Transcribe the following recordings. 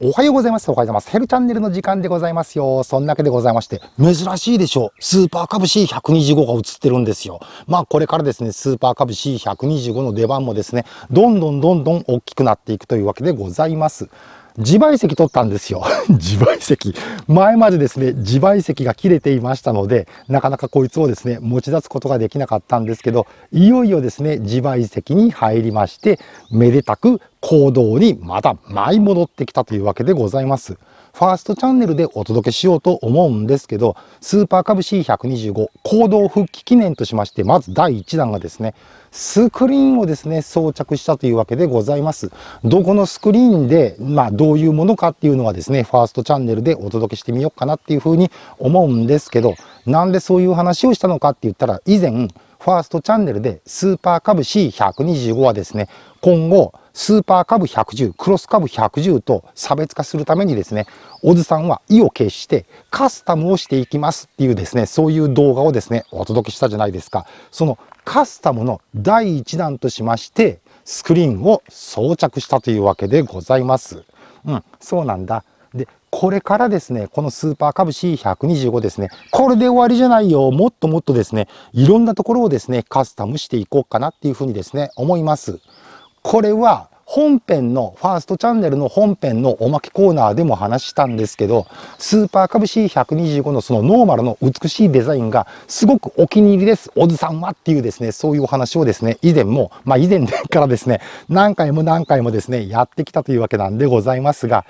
おはようございます。おはようございます。ヘルチャンネルの時間でございますよ。そんなわけでございまして、珍しいでしょう。スーパーカブ C125 が映ってるんですよ。まあこれからですね、スーパーカブ C125 の出番もですね、どんどんどんどん大きくなっていくというわけでございます。自賠責取ったんですよ。自賠責。前までですね、自賠責が切れていましたので、なかなかこいつをですね、持ち出すことができなかったんですけど、いよいよですね、自賠責に入りまして、めでたく行動にまた舞い戻ってきたというわけでございます。ファーストチャンネルでお届けしようと思うんですけど、スーパー株 C125 行動復帰記念としまして、まず第1弾がですね、スクリーンをですね、装着したというわけでございます。どこのスクリーンで、まあ、どういうものかっていうのはですね、ファーストチャンネルでお届けしてみようかなっていうふうに思うんですけど、なんでそういう話をしたのかって言ったら、以前、ファーストチャンネルでスーパーカブ C125 はですね、今後、スーパーカブ110、クロスカブ110と差別化するためにですね、小津さんは意を決してカスタムをしていきますっていうですね、そういう動画をですね、お届けしたじゃないですか。そのカスタムの第1弾としまして、スクリーンを装着したというわけでございます。うん、そうなんだ。で、これからですね、このスーパー株 C125 ですね、これで終わりじゃないよ。もっともっとですね、いろんなところをですね、カスタムしていこうかなっていうふうにですね、思います。これは、本編の、ファーストチャンネルの本編のおまけコーナーでも話したんですけど、スーパー株 C125 のそのノーマルの美しいデザインがすごくお気に入りです、おずさんはっていうですね、そういうお話をですね、以前も、まあ以前からですね、何回も何回もですね、やってきたというわけなんでございますが、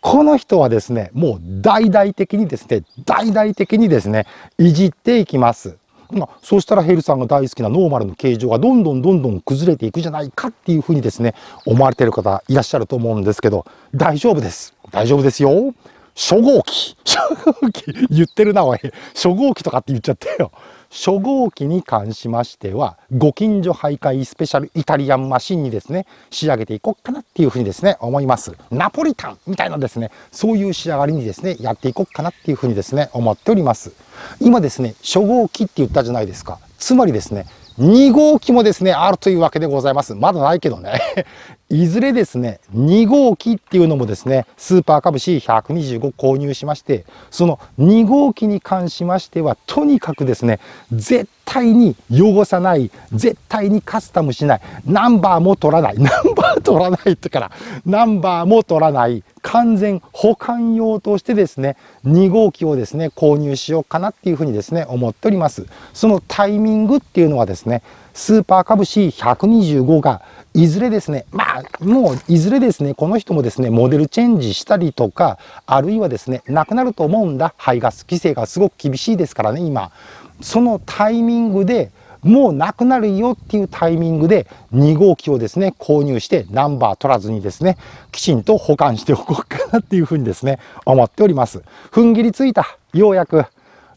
この人はですね、もう大々的にですね、大々的にですね、いじっていきます。まあ、そうしたらヘルさんが大好きなノーマルの形状がどんどんどんどん崩れていくじゃないかっていうふうにですね、思われている方いらっしゃると思うんですけど、大丈夫です。大丈夫ですよ。初号機。初号機。言ってるな、おい。初号機とかって言っちゃったよ。初号機に関しましては、ご近所徘徊スペシャルイタリアンマシンにですね、仕上げていこうかなっていうふうにですね、思います。ナポリタンみたいなですね、そういう仕上がりにですね、やっていこうかなっていうふうにですね、思っております。今ですね、初号機って言ったじゃないですか。つまりですね、2号機もですね、あるというわけでございます。まだないけどね。いずれですね、2号機っていうのもですね、スーパー株式125購入しまして、その2号機に関しましては、とにかくですね、絶対に汚さない、絶対にカスタムしない、ナンバーも取らない、ナンバー取らないってから、ナンバーも取らない、完全保管用としてですね、2号機をですね、購入しようかなっていうふうにですね、思っております。そのタイミングっていうのはですね、スーパー株 C125 が、いずれですね、まあ、もういずれですね、この人もですね、モデルチェンジしたりとか、あるいはですね、なくなると思うんだ、排ガス規制がすごく厳しいですからね、今。そのタイミングで、もうなくなるよっていうタイミングで2号機をですね、購入してナンバー取らずにですね、きちんと保管しておこうかなっていうふうにですね、思っております。踏ん切りついた。ようやく。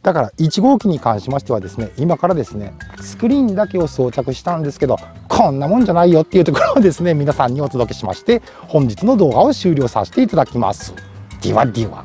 だから1号機に関しましてはですね今からですねスクリーンだけを装着したんですけどこんなもんじゃないよっていうところをですね皆さんにお届けしまして本日の動画を終了させていただきます。ではでは。